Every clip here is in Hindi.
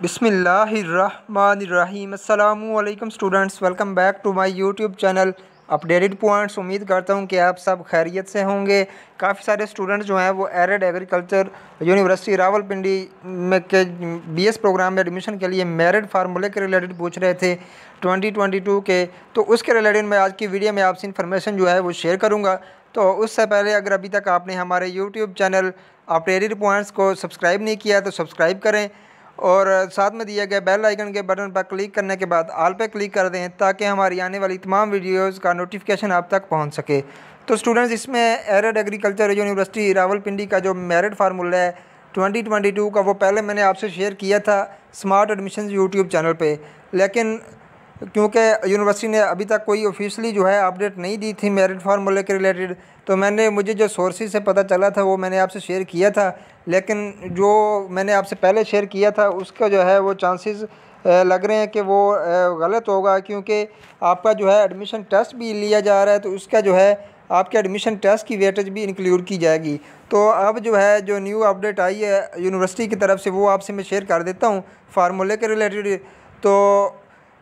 बिसमीम students welcome back to my YouTube channel updated points उम्मीद करता हूँ कि आप सब खैरियत से होंगे काफ़ी सारे स्टूडेंट्स जो हैं वो एरड एग्रीकल्चर यूनिवर्सिटी रावलपिंडी में के एस प्रोग्राम में एडमिशन के लिए मेरिट फार्मूले के रिलेटेड पूछ रहे थे 2022 के तो उसके रिलेटेड मैं आज की वीडियो में आपसे इन्फॉर्मेशन जो है वो शेयर करूँगा तो उससे पहले अगर अभी तक आपने हमारे यूट्यूब चैनल अपडेटेड पॉइंट्स को सब्सक्राइब नहीं किया तो सब्सक्राइब करें और साथ में दिया गया बेल आइकन के बटन पर क्लिक करने के बाद आल पर क्लिक कर दें ताकि हमारी आने वाली तमाम वीडियोज़ का नोटिफिकेशन आप तक पहुँच सके तो स्टूडेंट्स इसमें एरड एग्रीकल्चर यूनिवर्सिटी रावलपिंडी का जो मेरिट फार्मूला है 2022 का वो पहले मैंने आपसे शेयर किया था स्मार्ट एडमिशन यूट्यूब चैनल पे लेकिन क्योंकि यूनिवर्सिटी ने अभी तक कोई ऑफिशियली जो है अपडेट नहीं दी थी मेरिट फार्मूले के रिलेटेड तो मैंने मुझे जो सोर्सेज से पता चला था वो मैंने आपसे शेयर किया था लेकिन जो मैंने आपसे पहले शेयर किया था उसका जो है वो चांसेस लग रहे हैं कि वो गलत होगा क्योंकि आपका जो है एडमिशन टेस्ट भी लिया जा रहा है तो उसका जो है आपके एडमिशन टेस्ट की वेटेज भी इंक्लूड की जाएगी तो अब जो है जो न्यू अपडेट आई है यूनिवर्सिटी की तरफ से वो आपसे मैं शेयर कर देता हूँ फार्मूले के रिलेटेड तो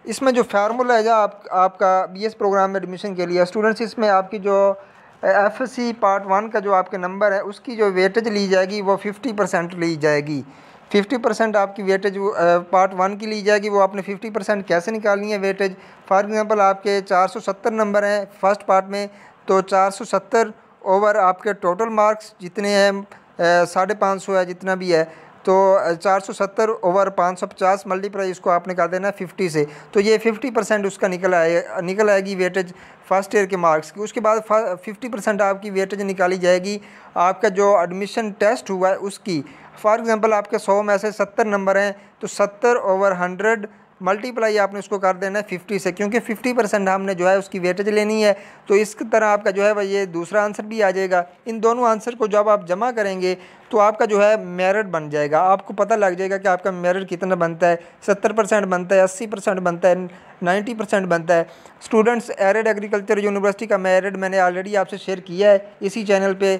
इसमें जो फार्मूला है जो आप आपका बी एस प्रोग्राम में एडमिशन के लिए स्टूडेंट्स इसमें आपकी जो एफ सी पार्ट वन का जो आपके नंबर है उसकी जो वेटेज ली जाएगी वो फिफ्टी परसेंट ली जाएगी फिफ्टी परसेंट आपकी वेटेज पार्ट वन की ली जाएगी वो आपने फिफ्टी परसेंट कैसे निकालनी है वेटेज फॉर एग्ज़ाम्पल आपके चार सौ सत्तर नंबर हैं फर्स्ट पार्ट में तो चार सौ सत्तर ओवर आपके टोटल मार्क्स जितने हैं साढ़े पाँच सौ है जितना भी है तो 470 ओवर 550 मल्टीप्लाई इसको आपने कर देना है 50 से तो ये 50 परसेंट उसका निकल आए निकल आएगी वेटेज फर्स्ट ईयर के मार्क्स की उसके बाद 50 परसेंट आपकी वेटेज निकाली जाएगी आपका जो एडमिशन टेस्ट हुआ है उसकी फॉर एग्ज़ाम्पल आपके सौ में से सत्तर नंबर हैं तो सत्तर ओवर हंड्रेड मल्टीप्लाई आपने उसको कर देना है फिफ्टी से क्योंकि फिफ्टी परसेंट हमने जो है उसकी वेटेज लेनी है तो इस तरह आपका जो है वह ये दूसरा आंसर भी आ जाएगा इन दोनों आंसर को जब आप जमा करेंगे तो आपका जो है मेरिट बन जाएगा आपको पता लग जाएगा कि आपका मेरिट कितना बनता है सत्तर परसेंट बनता है अस्सी परसेंट बनता है नाइन्टी परसेंट बनता है स्टूडेंट्स एरेड एग्रीकल्चर यूनिवर्सिटी का मेरिट मैंने ऑलरेडी आपसे शेयर किया है इसी चैनल पर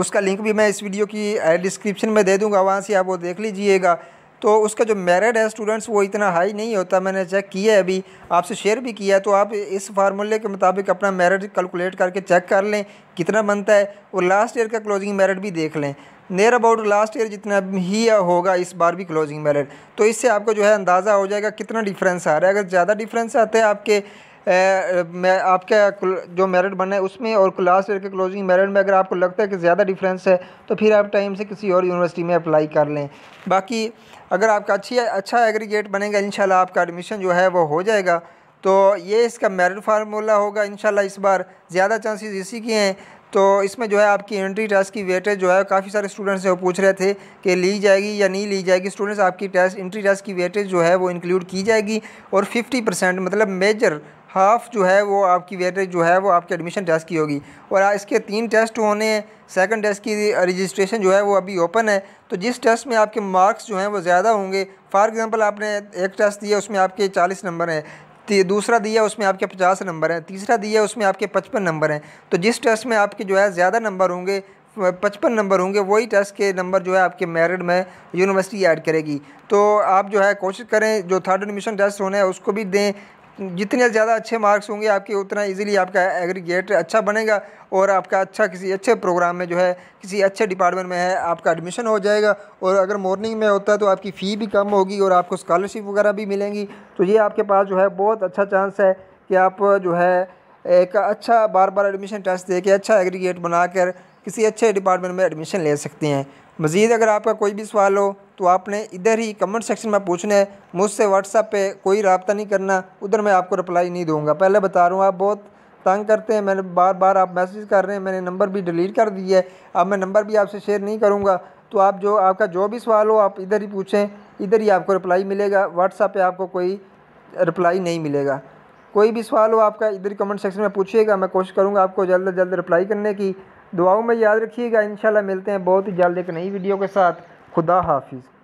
उसका लिंक भी मैं इस वीडियो की डिस्क्रिप्शन में दे दूँगा वहाँ से आप वो देख लीजिएगा तो उसका जो मेरिट है स्टूडेंट्स वो इतना हाई नहीं होता मैंने चेक किया है अभी आपसे शेयर भी किया है तो आप इस फार्मूले के मुताबिक अपना मेरिट कैलकुलेट करके चेक कर लें कितना बनता है और लास्ट ईयर का क्लोजिंग मेरिट भी देख लें नियर अबाउट लास्ट ईयर जितना ही होगा इस बार भी क्लोजिंग मेरिट तो इससे आपको जो है अंदाज़ा हो जाएगा कितना डिफरेंस आ रहा है अगर ज़्यादा डिफरेंस आते हैं आपके आपके जो मेरिट बने उसमें और लास्ट ईयर के क्लोजिंग मेरिट में अगर आपको लगता है कि ज़्यादा डिफरेंस है तो फिर आप टाइम से किसी और यूनिवर्सिटी में अप्लाई कर लें बाकी अगर आपका अच्छी अच्छा एग्रीगेट बनेगा इन आपका एडमिशन जो है वो हो जाएगा तो ये इसका मेरिट फार्मूला होगा इन इस बार ज़्यादा चांसेस इसी के हैं तो इसमें जो है आपकी एंट्री टेस्ट की वेटेज जो है काफ़ी सारे स्टूडेंट्स वो पूछ रहे थे कि ली जाएगी या नहीं ली जाएगी स्टूडेंट्स आपकी टेस्ट एंट्री टेस्ट की वेटेज जो है वो इंक्लूड की जाएगी और 50 परसेंट मतलब मेजर हाफ़ जो है वो आपकी वेटेज जो है वो आपके एडमिशन टेस्ट की होगी और इसके तीन टेस्ट होने हैं सेकंड टेस्ट की रजिस्ट्रेशन जो है वो अभी ओपन है तो जिस टेस्ट में आपके मार्क्स जो हैं वो ज़्यादा होंगे फॉर एग्ज़ाम्पल आपने एक टेस्ट दिया उसमें आपके चालीस नंबर हैं दूसरा दिया उसमें आपके पचास नंबर हैं तीसरा दिया उसमें आपके पचपन नंबर हैं तो जिस टेस्ट में आपके जो है ज़्यादा नंबर होंगे पचपन नंबर होंगे वही टेस्ट के नंबर जो है आपके मेरिट में यूनिवर्सिटी ऐड करेगी तो आप जो है कोशिश करें जो थर्ड एडमिशन टेस्ट होना है उसको भी दें जितने ज़्यादा अच्छे मार्क्स होंगे आपके उतना इजीली आपका एग्रीगेट अच्छा बनेगा और आपका अच्छा किसी अच्छे प्रोग्राम में जो है किसी अच्छे डिपार्टमेंट में है आपका एडमिशन हो जाएगा और अगर मॉर्निंग में होता है तो आपकी फ़ी भी कम होगी और आपको स्कॉलरशिप वगैरह भी मिलेंगी तो ये आपके पास जो है बहुत अच्छा चांस है कि आप जो है एक अच्छा बार बार एडमिशन टेस्ट दे के अच्छा एग्रीगेट बनाकर किसी अच्छे डिपार्टमेंट में एडमिशन ले सकते हैं मज़ीद अगर आपका कोई भी सवाल हो तो आपने इधर ही कमेंट सेक्शन में पूछना है मुझसे व्हाट्सअप पे कोई रबता नहीं करना उधर मैं आपको रिप्लाई नहीं दूंगा पहले बता रहा हूँ आप बहुत तंग करते हैं मैंने बार बार आप मैसेज कर रहे हैं मैंने नंबर भी डिलीट कर दिया है अब मैं नंबर भी आपसे शेयर नहीं करूँगा तो आप जो आपका जो भी सवाल हो आप इधर ही पूछें इधर ही आपको रिप्लाई मिलेगा व्हाट्सअप पर आपको कोई रिप्लाई नहीं मिलेगा कोई भी सवाल हो आपका इधर कमेंट सेक्शन में पूछिएगा मैं कोशिश करूँगा आपको जल्द जल्द रिप्लाई करने की दुआओं में याद रखिएगा इन मिलते हैं बहुत ही जल्द एक नई वीडियो के साथ खुदा हाफिज़